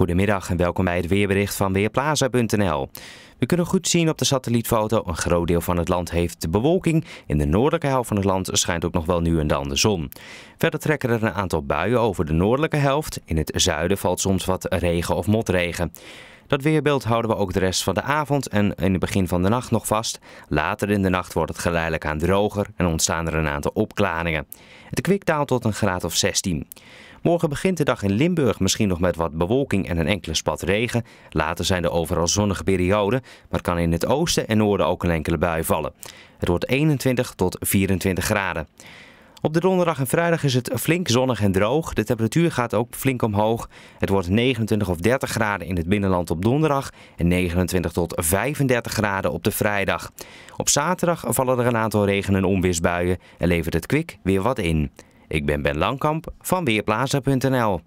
Goedemiddag en welkom bij het weerbericht van Weerplaza.nl. We kunnen goed zien op de satellietfoto, een groot deel van het land heeft de bewolking. In de noordelijke helft van het land schijnt ook nog wel nu en dan de zon. Verder trekken er een aantal buien over de noordelijke helft. In het zuiden valt soms wat regen of motregen. Dat weerbeeld houden we ook de rest van de avond en in het begin van de nacht nog vast. Later in de nacht wordt het geleidelijk aan droger en ontstaan er een aantal opklaringen. Het kwiktaalt tot een graad of 16. Morgen begint de dag in Limburg misschien nog met wat bewolking en een enkele spat regen. Later zijn er overal zonnige perioden, maar kan in het oosten en noorden ook een enkele bui vallen. Het wordt 21 tot 24 graden. Op de donderdag en vrijdag is het flink zonnig en droog. De temperatuur gaat ook flink omhoog. Het wordt 29 of 30 graden in het binnenland op donderdag en 29 tot 35 graden op de vrijdag. Op zaterdag vallen er een aantal regen- en onweersbuien en levert het kwik weer wat in. Ik ben Ben Langkamp van Weerplaza.nl.